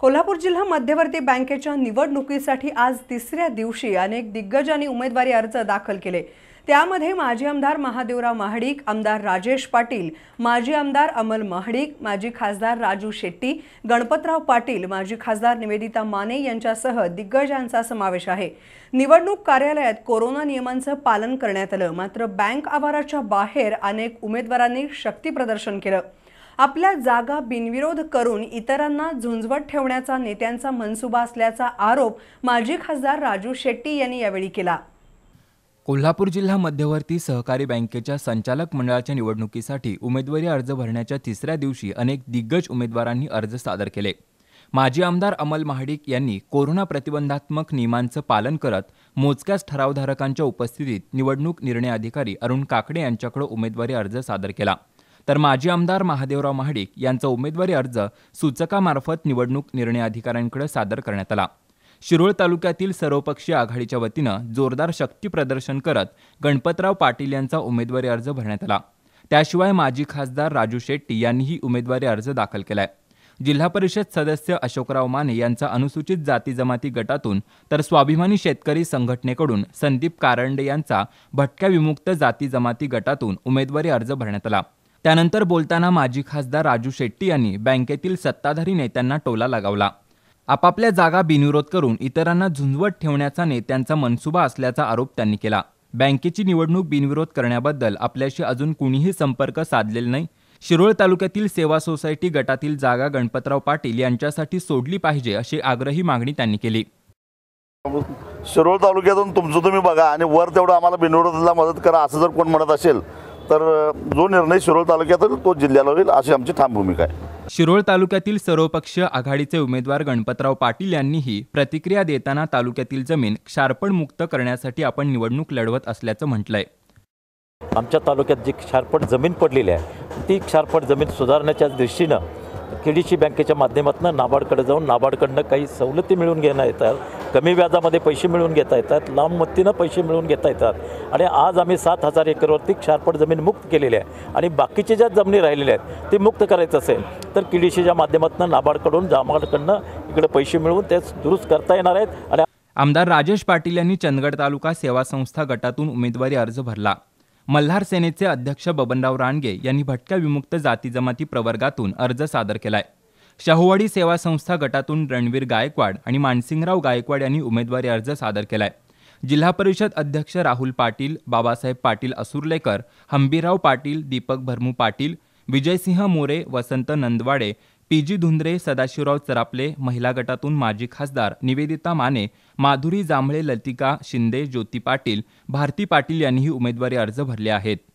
कोल्हापूर जिल्हा मध्यवर्ती बँकेच्या निवडणुकीसाठी आज तिसऱ्या दिवशी अनेक दिग्गजांनी उमेदवारी अर्ज दाखल केले त्यामध्ये माजी आमदार महादेवराव महाडिक आमदार राजेश पाटील माजी आमदार अमल महाडिक माजी खासदार राजू शेट्टी गणपतराव पाटील माजी खासदार निवेदिता माने यांच्यासह दिग्गजांचा समावेश आहे निवडणूक कार्यालयात कोरोना नियमांचं पालन करण्यात आलं मात्र बँक आवाराच्या बाहेर अनेक उमेदवारांनी शक्ती प्रदर्शन केलं आपल्या जागा बिनविरोध करून इतरांना झुंजवत ठेवण्याचा नेत्यांचा मनसुबा असल्याचा आरोप माजी खासदार राजू शेट्टी यांनी यावेळी केला कोल्हापूर जिल्हा मध्यवर्ती सहकारी बँकेच्या संचालक मंडळाच्या निवडणुकीसाठी उमेदवारी अर्ज भरण्याच्या तिसऱ्या दिवशी अनेक दिग्गज उमेदवारांनी अर्ज सादर केले माजी आमदार अमल महाडिक यांनी कोरोना प्रतिबंधात्मक नियमांचं पालन करत मोजक्याच ठरावधारकांच्या उपस्थितीत निवडणूक निर्णय अधिकारी अरुण काकडे यांच्याकडे उमेदवारी अर्ज सादर केला तर माजी आमदार महादेवराव महाडिक यांचा उमेदवारी अर्ज सूचकामार्फत निवडणूक निर्णय अधिकाऱ्यांकडे सादर करण्यात आला शिरोळ तालुक्यातील सर्वपक्षीय आघाडीच्या वतीनं जोरदार शक्ती प्रदर्शन करत गणपतराव पाटील यांचा उमेदवारी अर्ज भरण्यात आला त्याशिवाय माजी खासदार राजू शेट्टी यांनीही उमेदवारी अर्ज दाखल केलाय जिल्हा परिषद सदस्य अशोकराव माने यांचा अनुसूचित जाती जमाती गटातून तर स्वाभिमानी शेतकरी संघटनेकडून संदीप कारंडे यांचा भटक्या विमुक्त जाती जमाती गटातून उमेदवारी अर्ज भरण्यात आला त्यानंतर बोलताना माजी खासदार राजू शेट्टी यांनी बँकेतील सत्ताधारी नेत्यांना टोला लगावला आपापल्या जागा बिनविरोध करून इतरांना झुंजवट ठेवण्याचा नेत्यांचा मनसुबा असल्याचा आरोप त्यांनी केला बँकेची निवडणूक बिनविरोध करण्याबद्दल आपल्याशी अजून कुणीही संपर्क साधलेला नाही शिरोळ तालुक्यातील सेवा सोसायटी गटातील जागा गणपतराव पाटील यांच्यासाठी सोडली पाहिजे अशी आग्रही मागणी त्यांनी केली शिरोळ तालुक्यातून तुमचं तुम्ही बघा आणि वर तेवढं आम्हाला बिनविरोधाला मदत करा असं जर कोण म्हणत असेल तर जो निर्णय शिरोळ तालुक्यात होईल तो जिल्ह्याला होईल अशी आमची ठाम भूमिका आहे शिरोळ तालुक्यातील सर्वपक्षीय आघाडीचे उमेदवार गणपतराव पाटील यांनीही प्रतिक्रिया देताना तालुक्यातील जमीन क्षारपण मुक्त करण्यासाठी आपण निवडणूक लढवत असल्याचं म्हटलंय आमच्या तालुक्यात जी क्षारपट जमीन पडलेली आहे ती क्षारपट जमीन सुधारण्याच्या दृष्टीनं सी बँकेच्या माध्यमातून नाबार्डकडे जाऊन नाबार्डकडनं काही सवलती मिळवून घेण्यात येतात कमी व्याजामध्ये पैसे मिळवून घेता येतात लांब मत्तीनं पैसे मिळवून घेता येतात आणि आज आम्ही सात हजार एकरवरती क्षारपट जमीन मुक्त केलेली आहे आणि बाकीचे ज्या जमिनी राहिलेल्या आहेत ते मुक्त करायचं असेल तर किडीशीच्या माध्यमातून नाबार्डकडून जामाडकडनं इकडे पैसे मिळवून तेच दुरुस्त करता येणार आहेत आणि आमदार राजेश पाटील यांनी चंदगड तालुका सेवा संस्था गटातून उमेदवारी अर्ज भरला मल्हार सेनेचे अध्यक्ष बबनराव रानगे यांनी भटक्या विमुक्त जाती जमाती प्रवर्गातून अर्ज सादर केलाय शाहूवाडी सेवा संस्था गटातून रणवीर गायकवाड आणि मानसिंगराव गायकवाड यांनी उमेदवारी अर्ज सादर केलाय जिल्हा परिषद अध्यक्ष राहुल पाटील बाबासाहेब पाटील असुर्लेकर हंबीराव पाटील दीपक भरमू पाटील विजयसिंह मोरे वसंत नंदवाडे पी जी धुंद्रे सदाशिवराव चरापले महिला गटातून माजी खासदार निवेदिता माने माधुरी जांभळे लतिका शिंदे ज्योती पाटील भारती पाटील यांनीही उमेदवारी अर्ज भरले आहेत